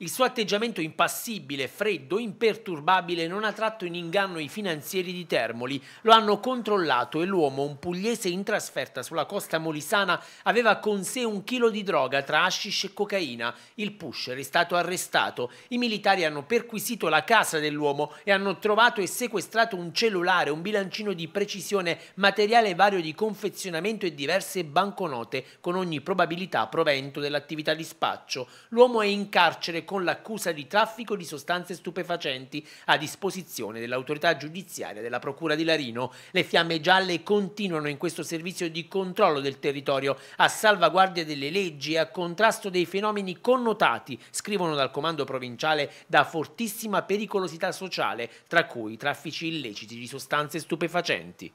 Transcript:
Il suo atteggiamento impassibile, freddo, imperturbabile non ha tratto in inganno i finanzieri di Termoli, lo hanno controllato e l'uomo, un pugliese in trasferta sulla costa molisana, aveva con sé un chilo di droga tra hashish e cocaina. Il pusher è stato arrestato, i militari hanno perquisito la casa dell'uomo e hanno trovato e sequestrato un cellulare, un bilancino di precisione, materiale vario di confezionamento e diverse banconote, con ogni probabilità provento dell'attività di spaccio. L'uomo è in carcere con l'accusa di traffico di sostanze stupefacenti a disposizione dell'autorità giudiziaria della Procura di Larino. Le fiamme gialle continuano in questo servizio di controllo del territorio a salvaguardia delle leggi e a contrasto dei fenomeni connotati, scrivono dal comando provinciale, da fortissima pericolosità sociale, tra cui traffici illeciti di sostanze stupefacenti.